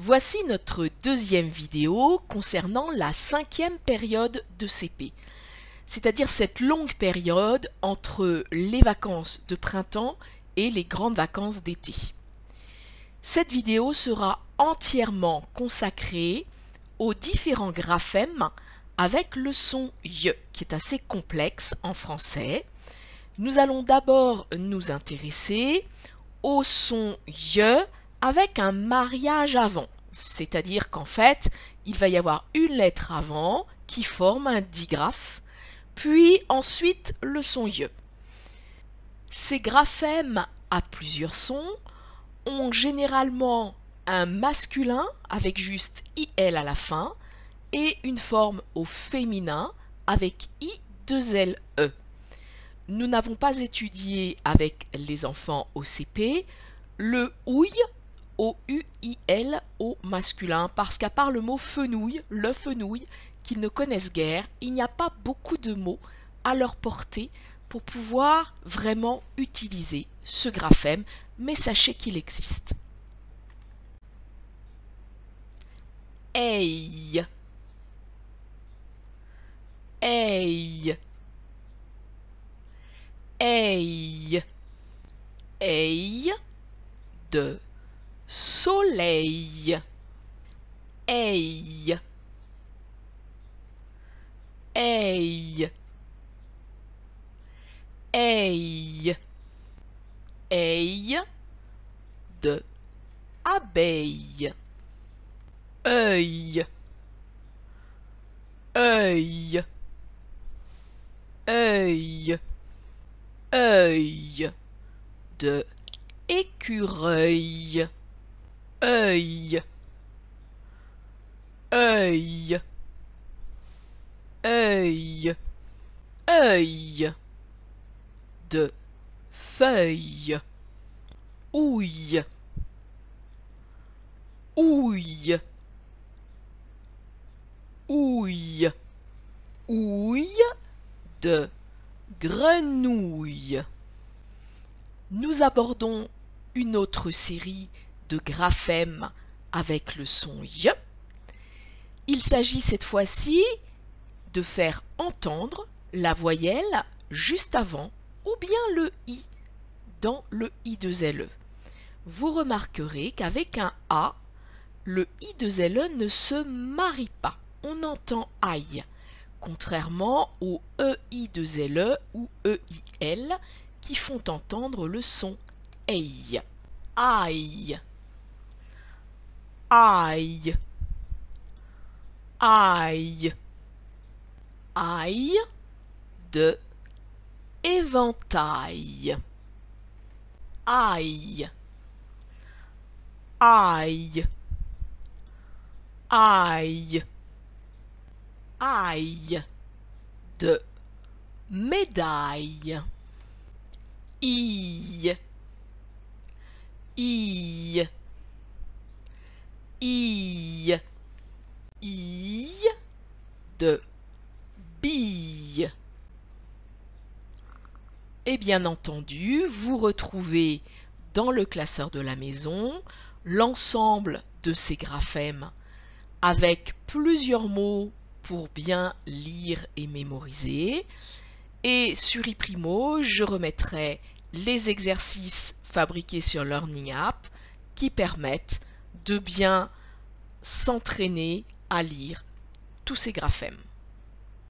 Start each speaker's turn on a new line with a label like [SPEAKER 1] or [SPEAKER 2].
[SPEAKER 1] Voici notre deuxième vidéo concernant la cinquième période de CP, c'est-à-dire cette longue période entre les vacances de printemps et les grandes vacances d'été. Cette vidéo sera entièrement consacrée aux différents graphèmes avec le son ye, qui est assez complexe en français. Nous allons d'abord nous intéresser au son ye avec un mariage avant. C'est-à-dire qu'en fait, il va y avoir une lettre avant qui forme un digraphe, puis ensuite le son ye. Ces graphèmes à plusieurs sons ont généralement un masculin avec juste IL à la fin et une forme au féminin avec I 2 LE. Nous n'avons pas étudié avec les enfants au CP le houille au U-I-L au masculin, parce qu'à part le mot fenouil, le fenouil, qu'ils ne connaissent guère, il n'y a pas beaucoup de mots à leur portée pour pouvoir vraiment utiliser ce graphème, mais sachez qu'il existe. Hey Hey Hey Hey de soleil, ei, ei, ei, ei de abeille, œil, œil, œil, œil de écureuil œil œil œil œil de feuille ouille ouille ouille ouille de grenouille nous abordons une autre série de graphème avec le son Y. Il s'agit cette fois-ci de faire entendre la voyelle juste avant ou bien le I dans le i de le Vous remarquerez qu'avec un A, le i de le ne se marie pas. On entend AI, contrairement au EI2LE e ou EIL qui font entendre le son EI. AI! aïe aïe aïe de éventail aïe aïe aïe aïe de médaille i i bille. Et bien entendu, vous retrouvez dans le classeur de la maison l'ensemble de ces graphèmes avec plusieurs mots pour bien lire et mémoriser. Et sur iPrimo, je remettrai les exercices fabriqués sur Learning App qui permettent de bien s'entraîner à lire tous ces graphèmes.